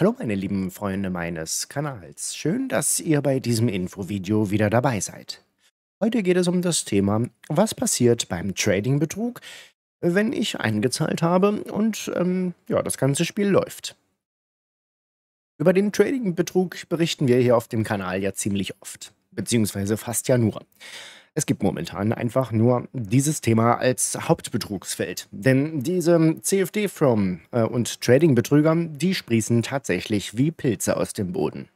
Hallo meine lieben Freunde meines Kanals. Schön, dass ihr bei diesem Infovideo wieder dabei seid. Heute geht es um das Thema, was passiert beim Trading-Betrug, wenn ich eingezahlt habe und ähm, ja, das ganze Spiel läuft. Über den Trading-Betrug berichten wir hier auf dem Kanal ja ziemlich oft, beziehungsweise fast ja nur. Es gibt momentan einfach nur dieses Thema als Hauptbetrugsfeld. Denn diese CFD-Firmen äh, und Trading-Betrüger, die sprießen tatsächlich wie Pilze aus dem Boden.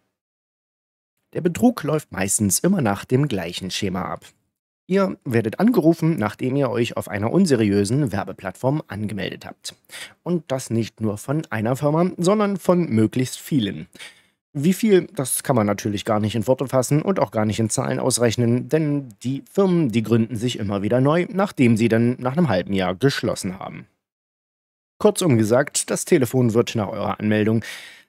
Der Betrug läuft meistens immer nach dem gleichen Schema ab. Ihr werdet angerufen, nachdem ihr euch auf einer unseriösen Werbeplattform angemeldet habt. Und das nicht nur von einer Firma, sondern von möglichst vielen. Wie viel, das kann man natürlich gar nicht in Worte fassen und auch gar nicht in Zahlen ausrechnen, denn die Firmen, die gründen sich immer wieder neu, nachdem sie dann nach einem halben Jahr geschlossen haben. Kurzum gesagt, das Telefon wird nach eurer Anmeldung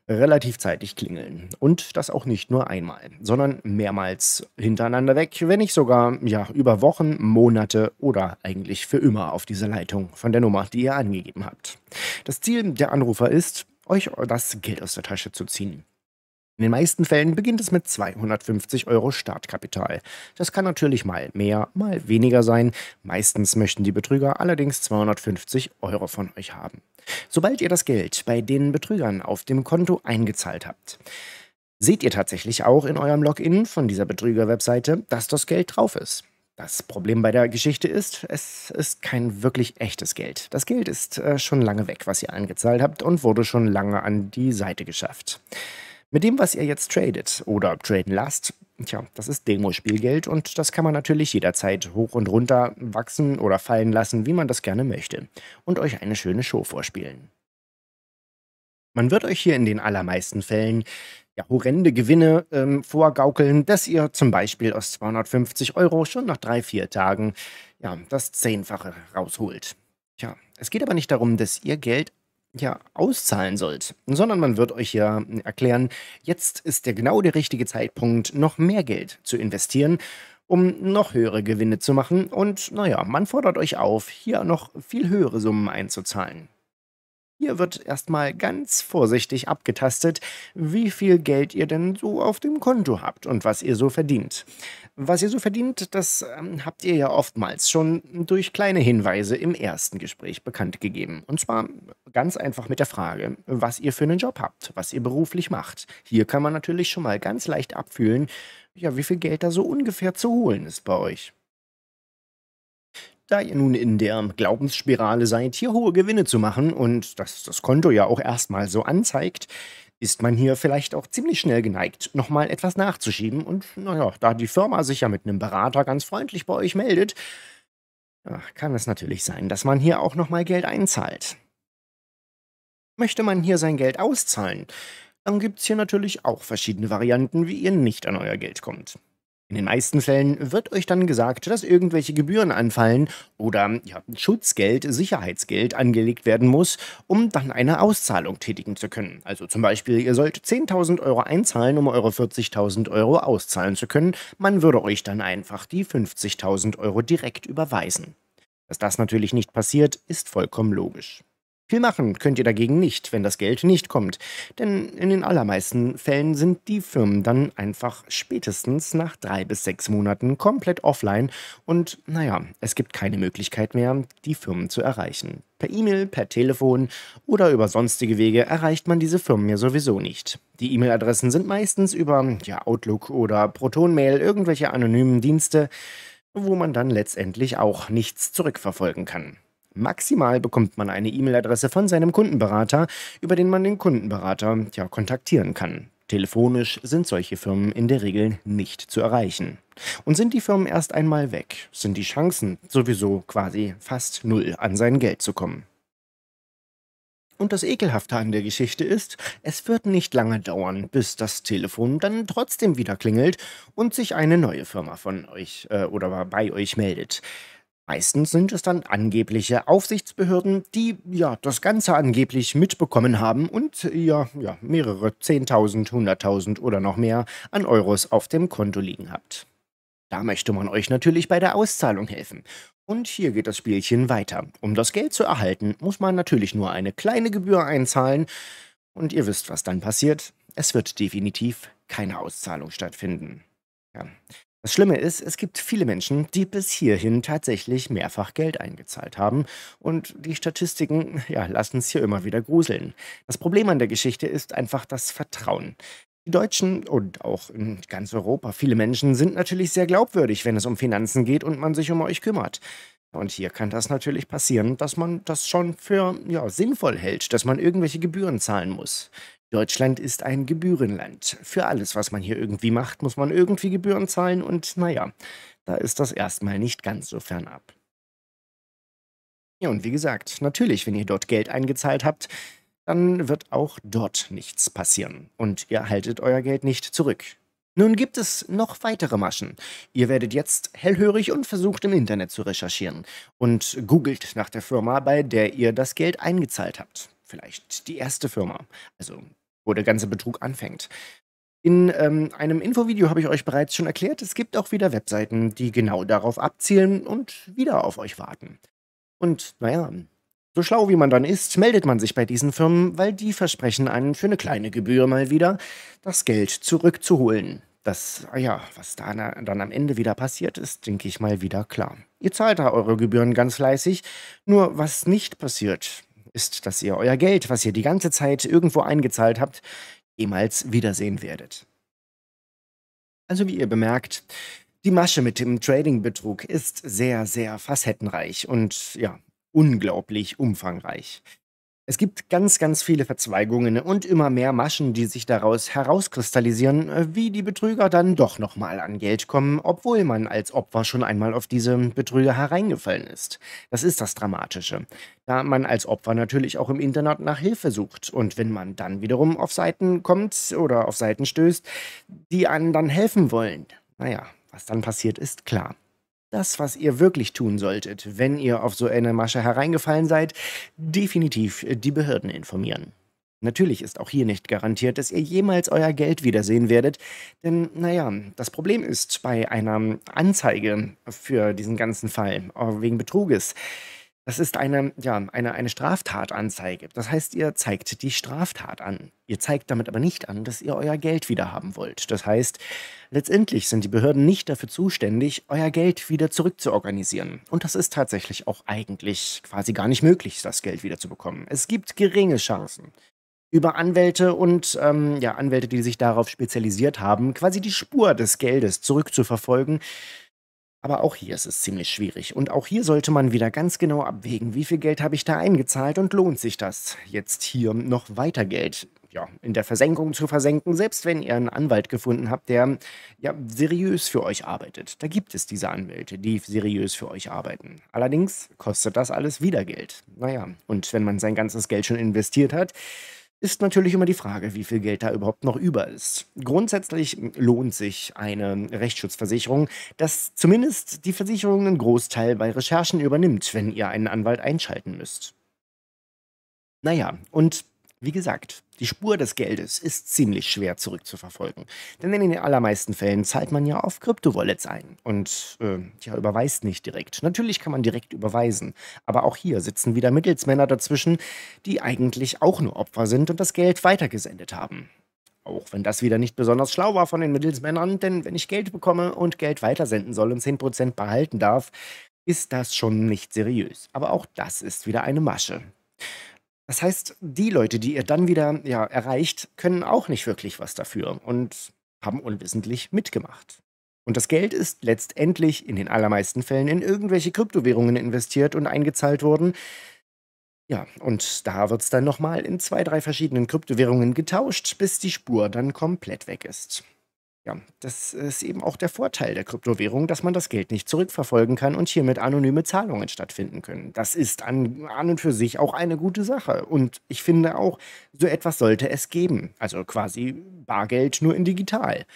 relativ zeitig klingeln. Und das auch nicht nur einmal, sondern mehrmals hintereinander weg, wenn nicht sogar ja, über Wochen, Monate oder eigentlich für immer auf diese Leitung von der Nummer, die ihr angegeben habt. Das Ziel der Anrufer ist, euch das Geld aus der Tasche zu ziehen. In den meisten Fällen beginnt es mit 250 Euro Startkapital. Das kann natürlich mal mehr, mal weniger sein. Meistens möchten die Betrüger allerdings 250 Euro von euch haben. Sobald ihr das Geld bei den Betrügern auf dem Konto eingezahlt habt, seht ihr tatsächlich auch in eurem Login von dieser Betrüger-Webseite, dass das Geld drauf ist. Das Problem bei der Geschichte ist, es ist kein wirklich echtes Geld. Das Geld ist äh, schon lange weg, was ihr eingezahlt habt und wurde schon lange an die Seite geschafft. Mit dem, was ihr jetzt tradet oder traden lasst, tja, das ist Demospielgeld und das kann man natürlich jederzeit hoch und runter wachsen oder fallen lassen, wie man das gerne möchte und euch eine schöne Show vorspielen. Man wird euch hier in den allermeisten Fällen ja, horrende Gewinne ähm, vorgaukeln, dass ihr zum Beispiel aus 250 Euro schon nach drei, vier Tagen ja, das Zehnfache rausholt. Tja, es geht aber nicht darum, dass ihr Geld ja auszahlen sollt, sondern man wird euch ja erklären, jetzt ist der genau der richtige Zeitpunkt, noch mehr Geld zu investieren, um noch höhere Gewinne zu machen und naja, man fordert euch auf, hier noch viel höhere Summen einzuzahlen. Hier wird erstmal ganz vorsichtig abgetastet, wie viel Geld ihr denn so auf dem Konto habt und was ihr so verdient. Was ihr so verdient, das ähm, habt ihr ja oftmals schon durch kleine Hinweise im ersten Gespräch bekannt gegeben. Und zwar ganz einfach mit der Frage, was ihr für einen Job habt, was ihr beruflich macht. Hier kann man natürlich schon mal ganz leicht abfühlen, ja, wie viel Geld da so ungefähr zu holen ist bei euch da ihr nun in der Glaubensspirale seid, hier hohe Gewinne zu machen und dass das Konto ja auch erstmal so anzeigt, ist man hier vielleicht auch ziemlich schnell geneigt, nochmal etwas nachzuschieben. Und naja, da die Firma sich ja mit einem Berater ganz freundlich bei euch meldet, kann es natürlich sein, dass man hier auch nochmal Geld einzahlt. Möchte man hier sein Geld auszahlen, dann gibt es hier natürlich auch verschiedene Varianten, wie ihr nicht an euer Geld kommt. In den meisten Fällen wird euch dann gesagt, dass irgendwelche Gebühren anfallen oder ja, Schutzgeld, Sicherheitsgeld angelegt werden muss, um dann eine Auszahlung tätigen zu können. Also zum Beispiel, ihr sollt 10.000 Euro einzahlen, um eure 40.000 Euro auszahlen zu können. Man würde euch dann einfach die 50.000 Euro direkt überweisen. Dass das natürlich nicht passiert, ist vollkommen logisch. Viel machen könnt ihr dagegen nicht, wenn das Geld nicht kommt. Denn in den allermeisten Fällen sind die Firmen dann einfach spätestens nach drei bis sechs Monaten komplett offline und naja, es gibt keine Möglichkeit mehr, die Firmen zu erreichen. Per E-Mail, per Telefon oder über sonstige Wege erreicht man diese Firmen ja sowieso nicht. Die E-Mail-Adressen sind meistens über ja, Outlook oder Protonmail, irgendwelche anonymen Dienste, wo man dann letztendlich auch nichts zurückverfolgen kann. Maximal bekommt man eine E-Mail-Adresse von seinem Kundenberater, über den man den Kundenberater ja, kontaktieren kann. Telefonisch sind solche Firmen in der Regel nicht zu erreichen. Und sind die Firmen erst einmal weg, sind die Chancen sowieso quasi fast null, an sein Geld zu kommen. Und das Ekelhafte an der Geschichte ist, es wird nicht lange dauern, bis das Telefon dann trotzdem wieder klingelt und sich eine neue Firma von euch äh, oder bei euch meldet. Meistens sind es dann angebliche Aufsichtsbehörden, die ja das Ganze angeblich mitbekommen haben und ja, ja mehrere 10.000, 100.000 oder noch mehr an Euros auf dem Konto liegen habt. Da möchte man euch natürlich bei der Auszahlung helfen. Und hier geht das Spielchen weiter. Um das Geld zu erhalten, muss man natürlich nur eine kleine Gebühr einzahlen. Und ihr wisst, was dann passiert. Es wird definitiv keine Auszahlung stattfinden. Ja. Das Schlimme ist, es gibt viele Menschen, die bis hierhin tatsächlich mehrfach Geld eingezahlt haben. Und die Statistiken ja, lassen es hier immer wieder gruseln. Das Problem an der Geschichte ist einfach das Vertrauen. Die Deutschen und auch in ganz Europa, viele Menschen sind natürlich sehr glaubwürdig, wenn es um Finanzen geht und man sich um euch kümmert. Und hier kann das natürlich passieren, dass man das schon für ja, sinnvoll hält, dass man irgendwelche Gebühren zahlen muss. Deutschland ist ein Gebührenland. Für alles, was man hier irgendwie macht, muss man irgendwie Gebühren zahlen und naja, da ist das erstmal nicht ganz so fernab. Ja, und wie gesagt, natürlich, wenn ihr dort Geld eingezahlt habt, dann wird auch dort nichts passieren und ihr haltet euer Geld nicht zurück. Nun gibt es noch weitere Maschen. Ihr werdet jetzt hellhörig und versucht im Internet zu recherchieren und googelt nach der Firma, bei der ihr das Geld eingezahlt habt vielleicht die erste Firma. Also, wo der ganze Betrug anfängt. In ähm, einem Infovideo habe ich euch bereits schon erklärt, es gibt auch wieder Webseiten, die genau darauf abzielen und wieder auf euch warten. Und naja, so schlau wie man dann ist, meldet man sich bei diesen Firmen, weil die versprechen einen für eine kleine Gebühr mal wieder das Geld zurückzuholen. Das, ah ja, was da dann am Ende wieder passiert, ist, denke ich mal, wieder klar. Ihr zahlt da eure Gebühren ganz fleißig, nur was nicht passiert, ist, dass ihr euer Geld, was ihr die ganze Zeit irgendwo eingezahlt habt, jemals wiedersehen werdet. Also wie ihr bemerkt, die Masche mit dem Trading-Betrug ist sehr, sehr facettenreich und ja, unglaublich umfangreich. Es gibt ganz, ganz viele Verzweigungen und immer mehr Maschen, die sich daraus herauskristallisieren, äh, wie die Betrüger dann doch nochmal an Geld kommen, obwohl man als Opfer schon einmal auf diese Betrüger hereingefallen ist. Das ist das Dramatische, da man als Opfer natürlich auch im Internet nach Hilfe sucht und wenn man dann wiederum auf Seiten kommt oder auf Seiten stößt, die einem dann helfen wollen. Naja, was dann passiert, ist klar das, was ihr wirklich tun solltet, wenn ihr auf so eine Masche hereingefallen seid, definitiv die Behörden informieren. Natürlich ist auch hier nicht garantiert, dass ihr jemals euer Geld wiedersehen werdet, denn naja, das Problem ist bei einer Anzeige für diesen ganzen Fall äh, wegen Betruges, das ist eine, ja, eine, eine Straftatanzeige. Das heißt, ihr zeigt die Straftat an. Ihr zeigt damit aber nicht an, dass ihr euer Geld wiederhaben wollt. Das heißt, letztendlich sind die Behörden nicht dafür zuständig, euer Geld wieder zurückzuorganisieren. Und das ist tatsächlich auch eigentlich quasi gar nicht möglich, das Geld wiederzubekommen. Es gibt geringe Chancen. Über Anwälte und ähm, ja, Anwälte, die sich darauf spezialisiert haben, quasi die Spur des Geldes zurückzuverfolgen, aber auch hier ist es ziemlich schwierig und auch hier sollte man wieder ganz genau abwägen, wie viel Geld habe ich da eingezahlt und lohnt sich das, jetzt hier noch weiter Geld ja, in der Versenkung zu versenken, selbst wenn ihr einen Anwalt gefunden habt, der ja seriös für euch arbeitet. Da gibt es diese Anwälte, die seriös für euch arbeiten. Allerdings kostet das alles wieder Geld. Naja, und wenn man sein ganzes Geld schon investiert hat, ist natürlich immer die Frage, wie viel Geld da überhaupt noch über ist. Grundsätzlich hm, lohnt sich eine Rechtsschutzversicherung, dass zumindest die Versicherung einen Großteil bei Recherchen übernimmt, wenn ihr einen Anwalt einschalten müsst. Naja, und wie gesagt, die Spur des Geldes ist ziemlich schwer zurückzuverfolgen, denn in den allermeisten Fällen zahlt man ja auf Kryptowallets ein und äh, ja, überweist nicht direkt. Natürlich kann man direkt überweisen, aber auch hier sitzen wieder Mittelsmänner dazwischen, die eigentlich auch nur Opfer sind und das Geld weitergesendet haben. Auch wenn das wieder nicht besonders schlau war von den Mittelsmännern, denn wenn ich Geld bekomme und Geld weitersenden soll und 10% behalten darf, ist das schon nicht seriös. Aber auch das ist wieder eine Masche. Das heißt, die Leute, die ihr dann wieder ja, erreicht, können auch nicht wirklich was dafür und haben unwissentlich mitgemacht. Und das Geld ist letztendlich in den allermeisten Fällen in irgendwelche Kryptowährungen investiert und eingezahlt worden. Ja, und da wird es dann nochmal in zwei, drei verschiedenen Kryptowährungen getauscht, bis die Spur dann komplett weg ist. Ja, das ist eben auch der Vorteil der Kryptowährung, dass man das Geld nicht zurückverfolgen kann und hiermit anonyme Zahlungen stattfinden können. Das ist an, an und für sich auch eine gute Sache. Und ich finde auch, so etwas sollte es geben. Also quasi Bargeld nur in digital.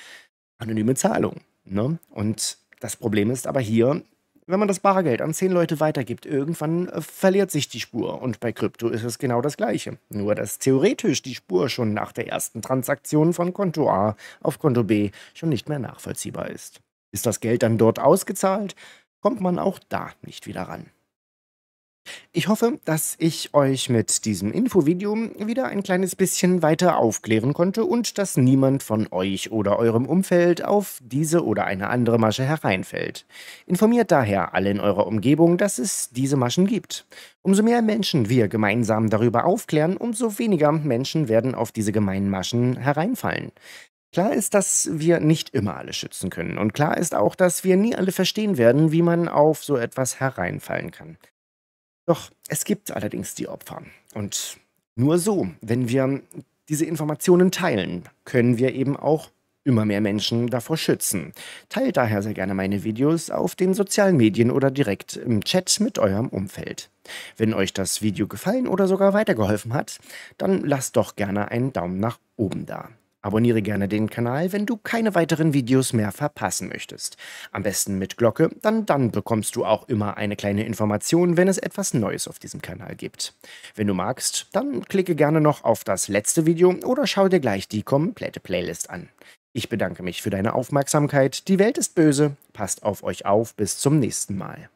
Anonyme Zahlung. Ne? Und das Problem ist aber hier, wenn man das Bargeld an zehn Leute weitergibt, irgendwann äh, verliert sich die Spur. Und bei Krypto ist es genau das Gleiche. Nur, dass theoretisch die Spur schon nach der ersten Transaktion von Konto A auf Konto B schon nicht mehr nachvollziehbar ist. Ist das Geld dann dort ausgezahlt, kommt man auch da nicht wieder ran. Ich hoffe, dass ich euch mit diesem Infovideo wieder ein kleines bisschen weiter aufklären konnte und dass niemand von euch oder eurem Umfeld auf diese oder eine andere Masche hereinfällt. Informiert daher alle in eurer Umgebung, dass es diese Maschen gibt. Umso mehr Menschen wir gemeinsam darüber aufklären, umso weniger Menschen werden auf diese gemeinen Maschen hereinfallen. Klar ist, dass wir nicht immer alle schützen können und klar ist auch, dass wir nie alle verstehen werden, wie man auf so etwas hereinfallen kann. Doch es gibt allerdings die Opfer. Und nur so, wenn wir diese Informationen teilen, können wir eben auch immer mehr Menschen davor schützen. Teilt daher sehr gerne meine Videos auf den sozialen Medien oder direkt im Chat mit eurem Umfeld. Wenn euch das Video gefallen oder sogar weitergeholfen hat, dann lasst doch gerne einen Daumen nach oben da. Abonniere gerne den Kanal, wenn du keine weiteren Videos mehr verpassen möchtest. Am besten mit Glocke, dann dann bekommst du auch immer eine kleine Information, wenn es etwas Neues auf diesem Kanal gibt. Wenn du magst, dann klicke gerne noch auf das letzte Video oder schau dir gleich die komplette Playlist an. Ich bedanke mich für deine Aufmerksamkeit. Die Welt ist böse. Passt auf euch auf. Bis zum nächsten Mal.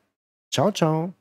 Ciao, ciao.